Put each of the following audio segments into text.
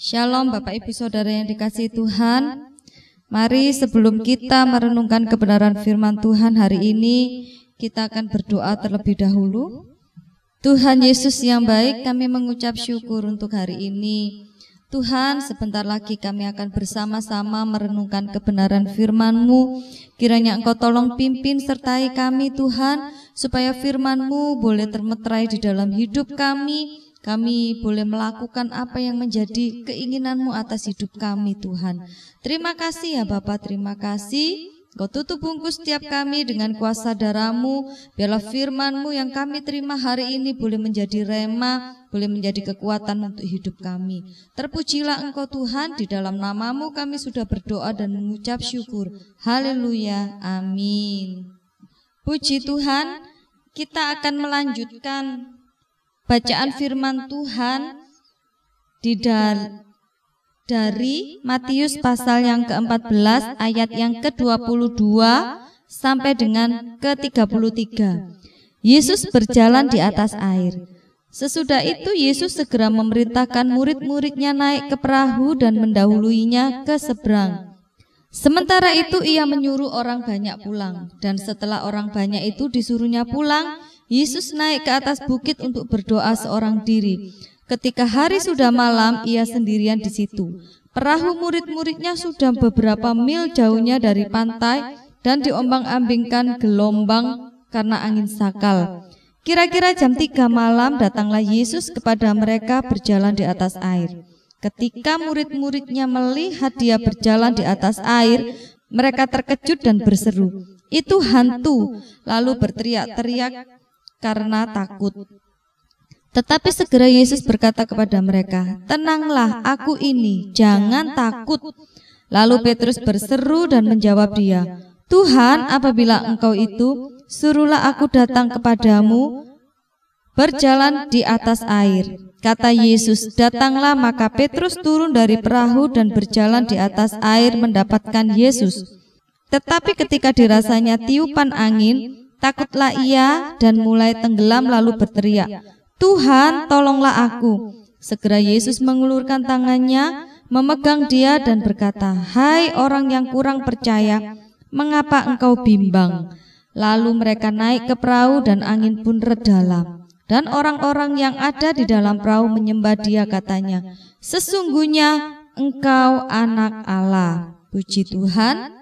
Shalom Bapak Ibu Saudara yang dikasih Tuhan Mari sebelum kita merenungkan kebenaran firman Tuhan hari ini Kita akan berdoa terlebih dahulu Tuhan Yesus yang baik kami mengucap syukur untuk hari ini Tuhan, sebentar lagi kami akan bersama-sama merenungkan kebenaran firman-Mu. Kiranya Engkau tolong pimpin sertai kami Tuhan, supaya firman-Mu boleh termetrai di dalam hidup kami, kami boleh melakukan apa yang menjadi keinginanmu atas hidup kami Tuhan. Terima kasih ya Bapak, terima kasih. Kau tutup bungkus setiap kami dengan kuasa darahmu, biarlah firmanmu yang kami terima hari ini boleh menjadi rema, boleh menjadi kekuatan untuk hidup kami. Terpujilah engkau Tuhan, di dalam namamu kami sudah berdoa dan mengucap syukur. Haleluya, amin. Puji Tuhan, kita akan melanjutkan bacaan firman Tuhan di dar, dari Matius pasal yang ke-14 ayat yang ke-22 sampai dengan ke-33. Yesus berjalan di atas air. Sesudah itu Yesus segera memerintahkan murid-muridnya naik ke perahu dan mendahuluinya ke seberang. Sementara itu ia menyuruh orang banyak pulang dan setelah orang banyak itu disuruhnya pulang, Yesus naik ke atas bukit untuk berdoa seorang diri. Ketika hari sudah malam, ia sendirian di situ. Perahu murid-muridnya sudah beberapa mil jauhnya dari pantai dan diombang-ambingkan gelombang karena angin sakal. Kira-kira jam tiga malam datanglah Yesus kepada mereka berjalan di atas air. Ketika murid-muridnya melihat dia berjalan di atas air, mereka terkejut dan berseru, "Itu hantu!" Lalu berteriak-teriak karena takut. Tetapi segera Yesus berkata kepada mereka, "Tenanglah, aku ini, jangan takut." Lalu Petrus berseru dan menjawab dia, "Tuhan, apabila engkau itu, suruhlah aku datang kepadamu berjalan di atas air." Kata Yesus, "Datanglah." Maka Petrus turun dari perahu dan berjalan di atas air mendapatkan Yesus. Tetapi ketika dirasanya tiupan angin, Takutlah ia dan mulai tenggelam lalu berteriak, Tuhan tolonglah aku. Segera Yesus mengulurkan tangannya, memegang dia dan berkata, Hai orang yang kurang percaya, mengapa engkau bimbang? Lalu mereka naik ke perahu dan angin pun redalam. Dan orang-orang yang ada di dalam perahu menyembah dia katanya, Sesungguhnya engkau anak Allah. Puji Tuhan.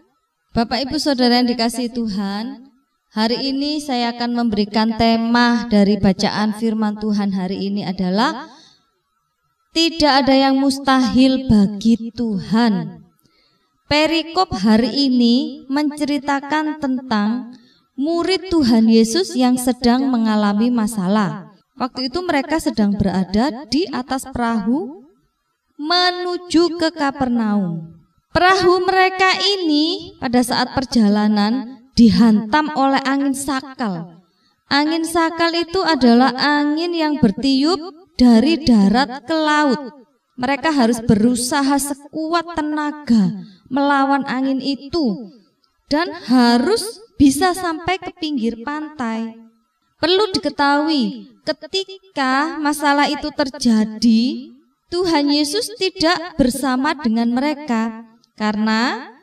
Bapak ibu saudara yang dikasih Tuhan, Hari ini saya akan memberikan tema dari bacaan firman Tuhan hari ini adalah Tidak ada yang mustahil bagi Tuhan. Perikop hari ini menceritakan tentang murid Tuhan Yesus yang sedang mengalami masalah. Waktu itu mereka sedang berada di atas perahu menuju ke Kapernaum. Perahu mereka ini pada saat perjalanan dihantam oleh angin sakal. Angin sakal itu adalah angin yang bertiup dari darat ke laut. Mereka harus berusaha sekuat tenaga melawan angin itu dan harus bisa sampai ke pinggir pantai. Perlu diketahui, ketika masalah itu terjadi, Tuhan Yesus tidak bersama dengan mereka karena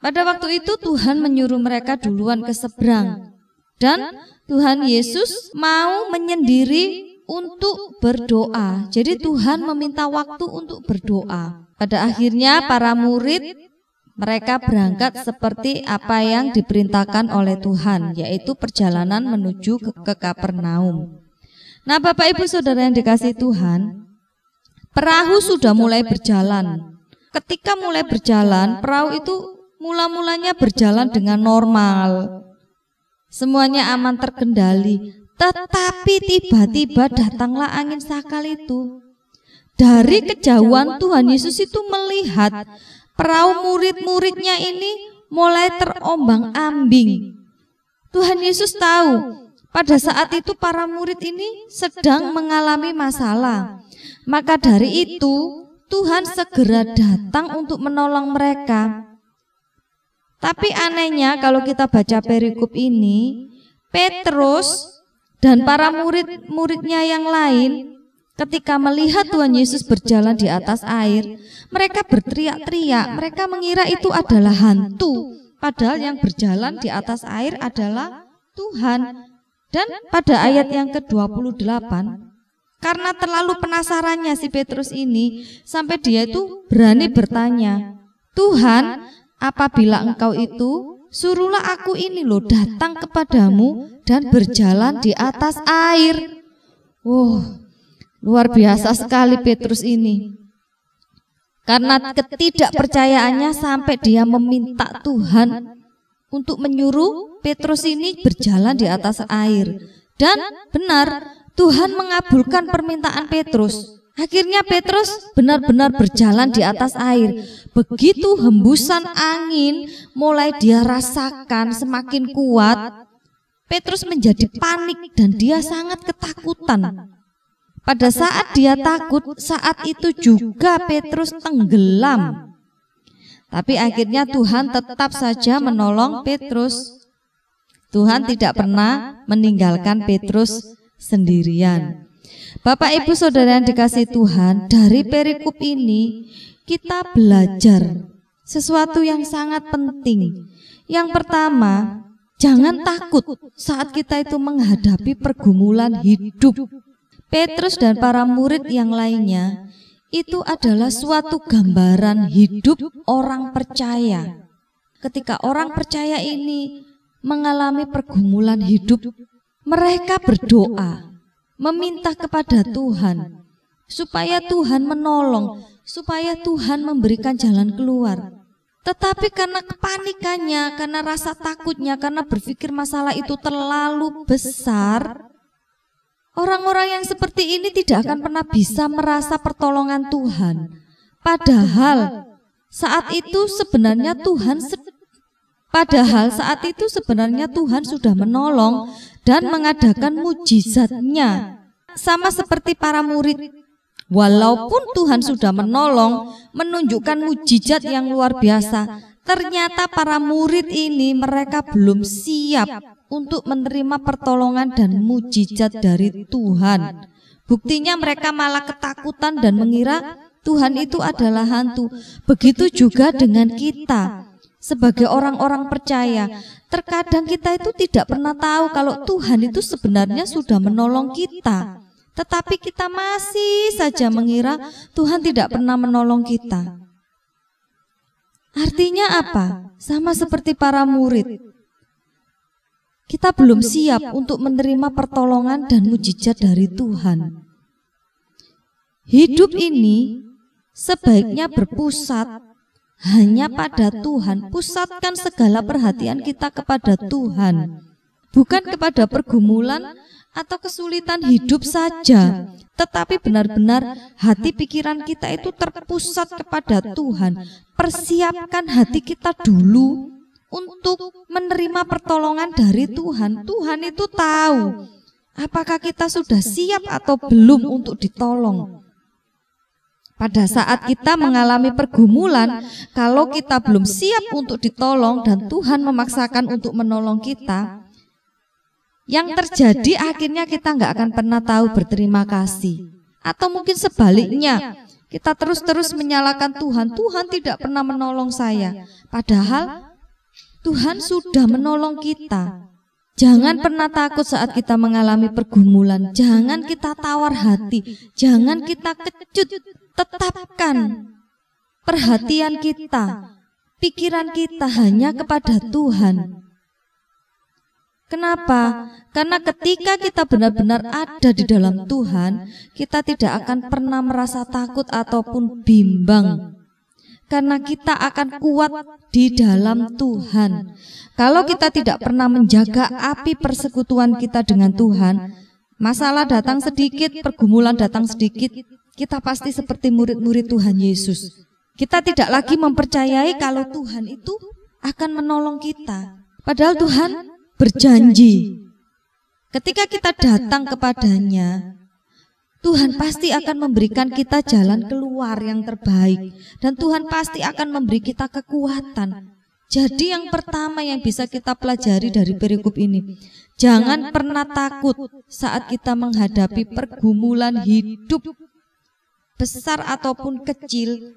pada waktu itu Tuhan menyuruh mereka duluan ke seberang dan Tuhan Yesus mau menyendiri untuk berdoa. Jadi Tuhan meminta waktu untuk berdoa. Pada akhirnya para murid mereka berangkat seperti apa yang diperintahkan oleh Tuhan, yaitu perjalanan menuju ke, Kapernaum. Nah, Bapak Ibu Saudara yang dikasih Tuhan, perahu sudah mulai berjalan. Ketika mulai berjalan, perahu itu mula-mulanya berjalan dengan normal. Semuanya aman terkendali, tetapi tiba-tiba datanglah angin sakal itu. Dari kejauhan Tuhan Yesus itu melihat perahu murid-muridnya ini mulai terombang-ambing. Tuhan Yesus tahu pada saat itu para murid ini sedang mengalami masalah. Maka dari itu Tuhan segera datang untuk menolong mereka. Tapi anehnya kalau kita baca perikop ini, Petrus dan para murid-muridnya yang lain ketika melihat Tuhan Yesus berjalan di atas air, mereka berteriak-teriak, mereka mengira itu adalah hantu, padahal yang berjalan di atas air adalah Tuhan. Dan pada ayat yang ke-28, karena terlalu penasarannya si Petrus ini, sampai dia itu berani bertanya, Tuhan, Apabila engkau itu, suruhlah aku ini loh datang kepadamu dan berjalan di atas air. Wow, luar biasa sekali Petrus ini. Karena ketidakpercayaannya sampai dia meminta Tuhan untuk menyuruh Petrus ini berjalan di atas air. Dan benar, Tuhan mengabulkan permintaan Petrus. Akhirnya Petrus benar-benar berjalan di atas air. Begitu hembusan angin mulai dia rasakan semakin kuat, Petrus menjadi panik dan dia sangat ketakutan. Pada saat dia takut, saat itu juga Petrus tenggelam. Tapi akhirnya Tuhan tetap saja menolong Petrus. Tuhan tidak pernah meninggalkan Petrus sendirian. Bapak Ibu Saudara yang dikasih Tuhan, dari perikop ini kita belajar sesuatu yang sangat penting. Yang pertama, jangan takut saat kita itu menghadapi pergumulan hidup. Petrus dan para murid yang lainnya itu adalah suatu gambaran hidup orang percaya. Ketika orang percaya ini mengalami pergumulan hidup, mereka berdoa meminta kepada Tuhan supaya Tuhan menolong, supaya Tuhan memberikan jalan keluar. Tetapi karena kepanikannya, karena rasa takutnya, karena berpikir masalah itu terlalu besar, orang-orang yang seperti ini tidak akan pernah bisa merasa pertolongan Tuhan. Padahal saat itu sebenarnya Tuhan Padahal saat itu sebenarnya Tuhan sudah menolong dan mengadakan mujizatnya sama seperti para murid. Walaupun Tuhan sudah menolong, menunjukkan mujizat yang luar biasa, ternyata para murid ini mereka belum siap untuk menerima pertolongan dan mujizat dari Tuhan. Buktinya mereka malah ketakutan dan mengira Tuhan itu adalah hantu. Begitu juga dengan kita sebagai orang-orang percaya. Terkadang kita itu tidak pernah tahu kalau Tuhan itu sebenarnya sudah menolong kita. Tetapi kita masih saja mengira Tuhan tidak pernah menolong kita. Artinya apa? Sama seperti para murid. Kita belum siap untuk menerima pertolongan dan mujizat dari Tuhan. Hidup ini sebaiknya berpusat hanya pada Tuhan. Pusatkan segala perhatian kita kepada Tuhan, bukan kepada pergumulan atau kesulitan hidup saja, tetapi benar-benar hati pikiran kita itu terpusat kepada Tuhan. Persiapkan hati kita dulu untuk menerima pertolongan dari Tuhan. Tuhan itu tahu apakah kita sudah siap atau belum untuk ditolong. Pada saat kita mengalami pergumulan, kalau kita belum siap untuk ditolong dan Tuhan memaksakan untuk menolong kita, yang terjadi akhirnya kita nggak akan pernah tahu berterima kasih. Atau mungkin sebaliknya, kita terus-terus menyalahkan Tuhan. Tuhan tidak pernah menolong saya. Padahal Tuhan sudah menolong kita. Jangan pernah takut saat kita mengalami pergumulan. Jangan kita tawar hati. Jangan kita kecut tetapkan perhatian kita, pikiran kita hanya kepada Tuhan. Kenapa? Karena ketika kita benar-benar ada di dalam Tuhan, kita tidak akan pernah merasa takut ataupun bimbang. Karena kita akan kuat di dalam Tuhan. Kalau kita tidak pernah menjaga api persekutuan kita dengan Tuhan, masalah datang sedikit, pergumulan datang sedikit, kita pasti seperti murid-murid Tuhan Yesus. Kita tidak lagi mempercayai kalau Tuhan itu akan menolong kita. Padahal Tuhan berjanji. Ketika kita datang kepadanya, Tuhan pasti akan memberikan kita jalan keluar yang terbaik. Dan Tuhan pasti akan memberi kita kekuatan. Jadi yang pertama yang bisa kita pelajari dari perikop ini, jangan pernah takut saat kita menghadapi pergumulan hidup besar ataupun kecil,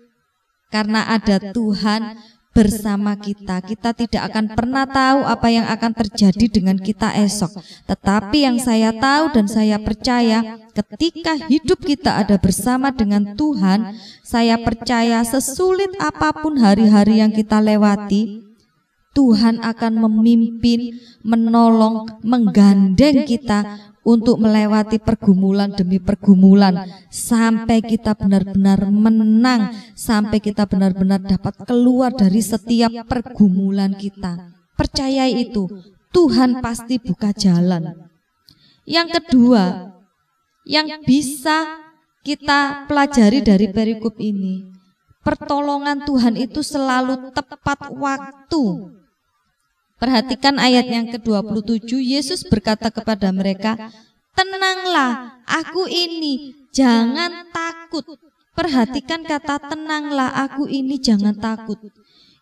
karena ada Tuhan bersama kita. Kita tidak akan pernah tahu apa yang akan terjadi dengan kita esok. Tetapi yang saya tahu dan saya percaya, ketika hidup kita ada bersama dengan Tuhan, saya percaya sesulit apapun hari-hari yang kita lewati, Tuhan akan memimpin, menolong, menggandeng kita untuk melewati pergumulan demi pergumulan sampai kita benar-benar menang, sampai kita benar-benar dapat keluar dari setiap pergumulan kita. Percayai itu, Tuhan pasti buka jalan. Yang kedua, yang bisa kita pelajari dari perikop ini, pertolongan Tuhan itu selalu tepat waktu. Perhatikan ayat yang ke-27, Yesus berkata kepada mereka, Tenanglah, aku ini, jangan takut. Perhatikan kata tenanglah aku ini, jangan takut.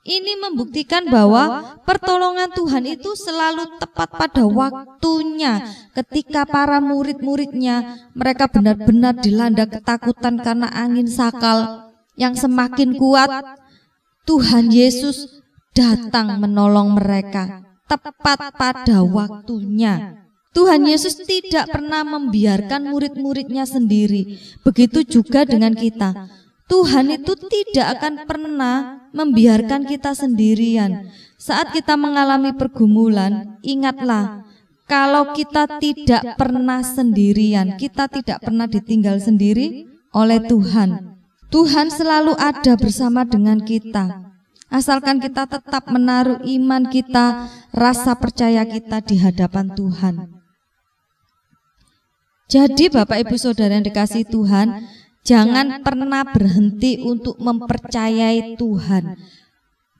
Ini membuktikan bahwa pertolongan Tuhan itu selalu tepat pada waktunya. Ketika para murid-muridnya mereka benar-benar dilanda ketakutan karena angin sakal yang semakin kuat, Tuhan Yesus datang menolong mereka tepat pada waktunya. Tuhan Yesus tidak pernah membiarkan murid-muridnya sendiri. Begitu juga dengan kita. Tuhan itu tidak akan pernah membiarkan kita sendirian. Saat kita mengalami pergumulan, ingatlah kalau kita tidak pernah sendirian, kita tidak pernah ditinggal sendiri oleh Tuhan. Tuhan selalu ada bersama dengan kita. Asalkan kita tetap menaruh iman kita, rasa percaya kita di hadapan Tuhan. Jadi Bapak Ibu Saudara yang dikasih Tuhan, jangan pernah berhenti untuk mempercayai Tuhan.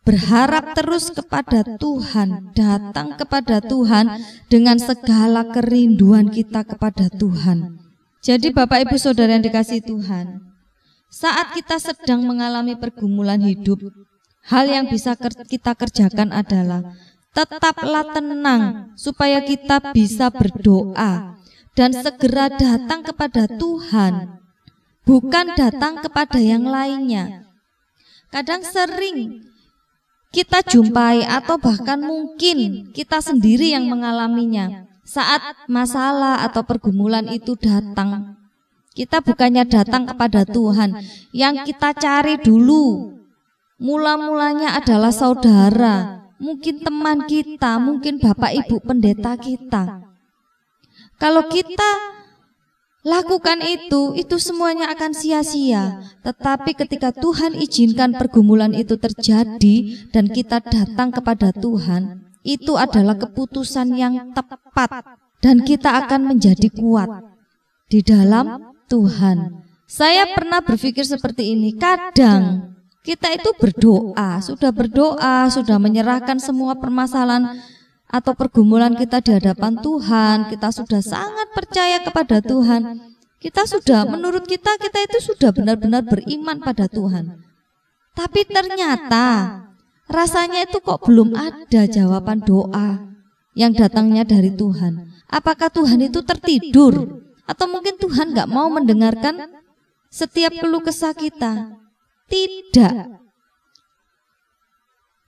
Berharap terus kepada Tuhan, datang kepada Tuhan dengan segala kerinduan kita kepada Tuhan. Jadi Bapak Ibu Saudara yang dikasih Tuhan, saat kita sedang mengalami pergumulan hidup, Hal yang bisa kita kerjakan adalah tetaplah tenang supaya kita bisa berdoa dan segera datang kepada Tuhan, bukan datang kepada yang lainnya. Kadang sering kita jumpai atau bahkan mungkin kita sendiri yang mengalaminya. Saat masalah atau pergumulan itu datang, kita bukannya datang kepada Tuhan, yang kita cari dulu Mula-mulanya adalah saudara, mungkin teman kita, mungkin bapak ibu pendeta kita. Kalau kita lakukan itu, itu semuanya akan sia-sia. Tetapi ketika Tuhan izinkan pergumulan itu terjadi dan kita datang kepada Tuhan, itu adalah keputusan yang tepat dan kita akan menjadi kuat di dalam Tuhan. Saya pernah berpikir seperti ini, kadang kita itu berdoa, sudah berdoa, sudah menyerahkan semua permasalahan atau pergumulan kita di hadapan Tuhan, kita sudah sangat percaya kepada Tuhan. Kita sudah menurut kita kita itu sudah benar-benar beriman pada Tuhan. Tapi ternyata rasanya itu kok belum ada jawaban doa yang datangnya dari Tuhan. Apakah Tuhan itu tertidur atau mungkin Tuhan nggak mau mendengarkan setiap keluh kesah kita? Tidak.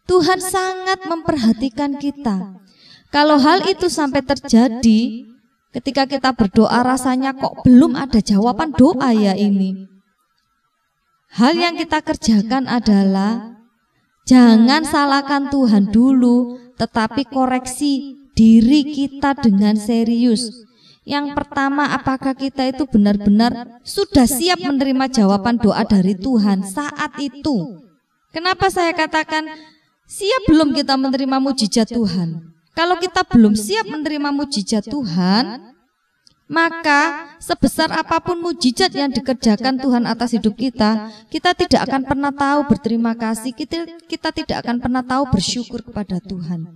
Tuhan sangat memperhatikan kita. Kalau hal itu sampai terjadi, ketika kita berdoa rasanya kok belum ada jawaban doa ya ini. Hal yang kita kerjakan adalah jangan salahkan Tuhan dulu, tetapi koreksi diri kita dengan serius. Yang pertama, apakah kita itu benar-benar sudah siap menerima jawaban doa dari Tuhan saat itu? Kenapa saya katakan siap belum kita menerima mujizat Tuhan? Kalau kita belum siap menerima mujizat Tuhan, maka sebesar apapun mujizat yang dikerjakan Tuhan atas hidup kita, kita tidak akan pernah tahu berterima kasih, kita, kita tidak akan pernah tahu bersyukur kepada Tuhan.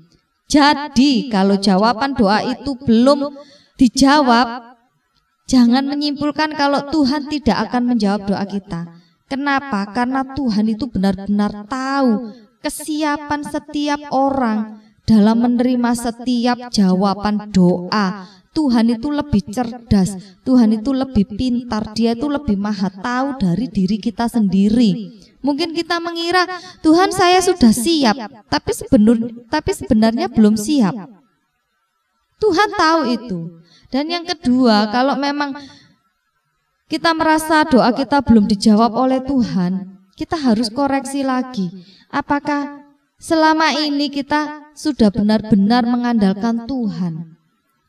Jadi kalau jawaban doa itu belum dijawab, jangan menyimpulkan kalau Tuhan tidak akan menjawab doa kita. Kenapa? Karena Tuhan itu benar-benar tahu kesiapan setiap orang dalam menerima setiap jawaban doa. Tuhan itu lebih cerdas, Tuhan itu lebih pintar, Dia itu lebih maha tahu dari diri kita sendiri. Mungkin kita mengira Tuhan saya sudah siap, tapi sebenarnya tapi sebenarnya belum siap. Tuhan tahu itu. Dan yang kedua, kalau memang kita merasa doa kita belum dijawab oleh Tuhan, kita harus koreksi lagi. Apakah selama ini kita sudah benar-benar mengandalkan Tuhan?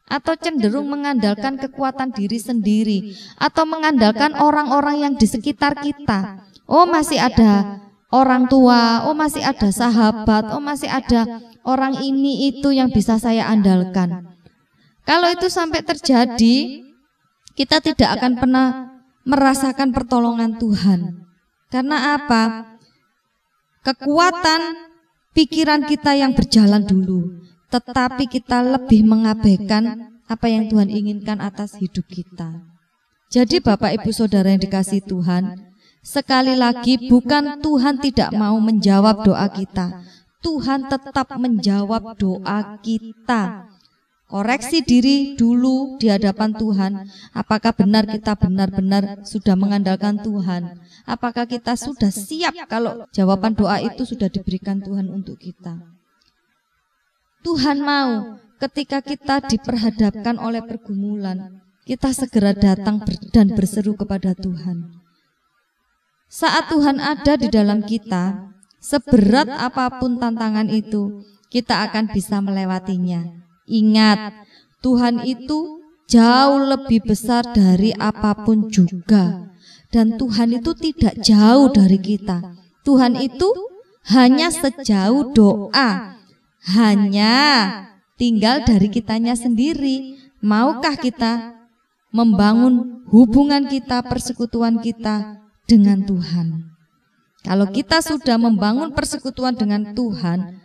atau cenderung mengandalkan kekuatan diri sendiri, atau mengandalkan orang-orang yang di sekitar kita. Oh, masih ada orang tua, oh, masih ada sahabat, oh, masih ada orang ini itu yang bisa saya andalkan. Kalau itu sampai terjadi, kita tidak akan pernah merasakan pertolongan Tuhan. Karena apa? Kekuatan pikiran kita yang berjalan dulu, tetapi kita lebih mengabaikan apa yang Tuhan inginkan atas hidup kita. Jadi Bapak Ibu Saudara yang dikasih Tuhan, sekali lagi bukan Tuhan tidak mau menjawab doa kita, Tuhan tetap menjawab doa kita koreksi diri dulu di hadapan Tuhan. Apakah benar kita benar-benar sudah mengandalkan Tuhan? Apakah kita sudah siap kalau jawaban doa itu sudah diberikan Tuhan untuk kita? Tuhan mau ketika kita diperhadapkan oleh pergumulan, kita segera datang dan berseru kepada Tuhan. Saat Tuhan ada di dalam kita, seberat apapun tantangan itu, kita akan bisa melewatinya Ingat, Tuhan itu jauh lebih besar dari apapun juga. Dan Tuhan itu tidak jauh dari kita. Tuhan itu hanya sejauh doa. Hanya tinggal dari kitanya sendiri. Maukah kita membangun hubungan kita, persekutuan kita dengan Tuhan? Kalau kita sudah membangun persekutuan dengan Tuhan,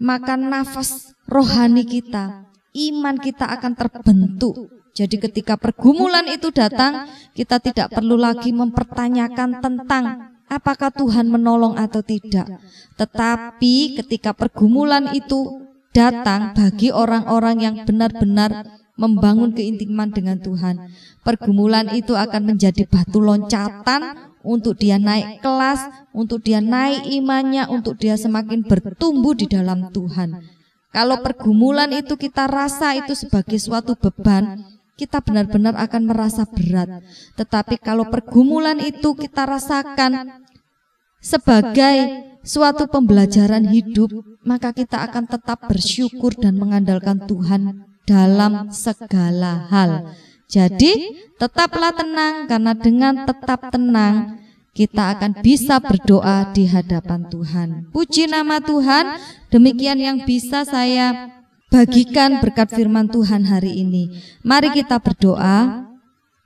maka nafas rohani kita, iman kita akan terbentuk. Jadi ketika pergumulan itu datang, kita tidak perlu lagi mempertanyakan tentang apakah Tuhan menolong atau tidak. Tetapi ketika pergumulan itu datang bagi orang-orang yang benar-benar membangun keintiman dengan Tuhan, pergumulan itu akan menjadi batu loncatan untuk dia naik kelas, untuk dia naik imannya, untuk dia semakin bertumbuh di dalam Tuhan. Kalau pergumulan itu kita rasa itu sebagai suatu beban, kita benar-benar akan merasa berat. Tetapi kalau pergumulan itu kita rasakan sebagai suatu pembelajaran hidup, maka kita akan tetap bersyukur dan mengandalkan Tuhan dalam segala hal. Jadi, tetaplah tenang karena dengan tetap tenang kita akan bisa berdoa di hadapan Tuhan. Puji nama Tuhan, demikian yang bisa saya bagikan berkat firman Tuhan hari ini. Mari kita berdoa.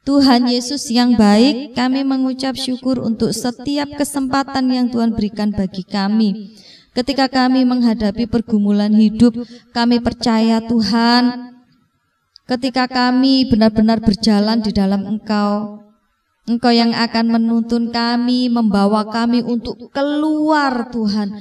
Tuhan Yesus yang baik, kami mengucap syukur untuk setiap kesempatan yang Tuhan berikan bagi kami. Ketika kami menghadapi pergumulan hidup, kami percaya Tuhan, Ketika kami benar-benar berjalan di dalam Engkau, Engkau yang akan menuntun kami, membawa kami untuk keluar Tuhan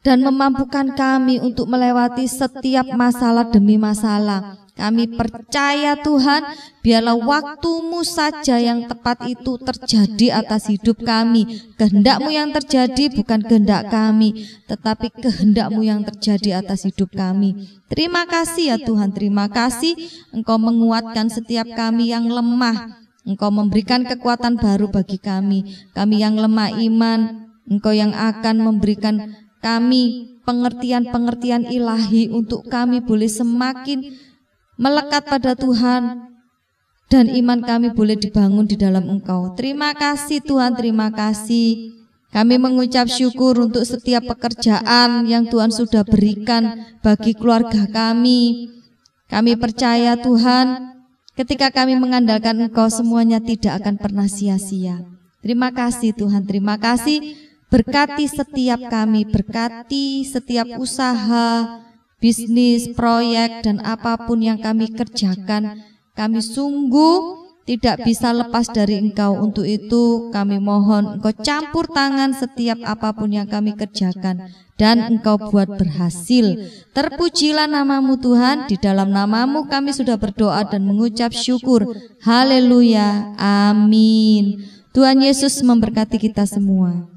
dan memampukan kami untuk melewati setiap masalah demi masalah. Kami percaya Tuhan, biarlah waktumu saja yang tepat itu terjadi atas hidup kami. Kehendakmu yang terjadi bukan kehendak kami, tetapi kehendakmu yang terjadi atas hidup kami. Terima kasih ya Tuhan, terima kasih Engkau menguatkan setiap kami yang lemah. Engkau memberikan kekuatan baru bagi kami, kami yang lemah iman. Engkau yang akan memberikan kami pengertian-pengertian ilahi untuk kami boleh semakin melekat pada Tuhan dan iman kami boleh dibangun di dalam Engkau. Terima kasih Tuhan, terima kasih. Kami mengucap syukur untuk setiap pekerjaan yang Tuhan sudah berikan bagi keluarga kami. Kami percaya Tuhan, ketika kami mengandalkan Engkau semuanya tidak akan pernah sia-sia. Terima kasih Tuhan, terima kasih Berkati setiap kami, berkati setiap usaha, bisnis, proyek, dan apapun yang kami kerjakan. Kami sungguh tidak bisa lepas dari Engkau. Untuk itu kami mohon Engkau campur tangan setiap apapun yang kami kerjakan dan Engkau buat berhasil. Terpujilah namamu Tuhan, di dalam namamu kami sudah berdoa dan mengucap syukur. Haleluya, amin. Tuhan Yesus memberkati kita semua.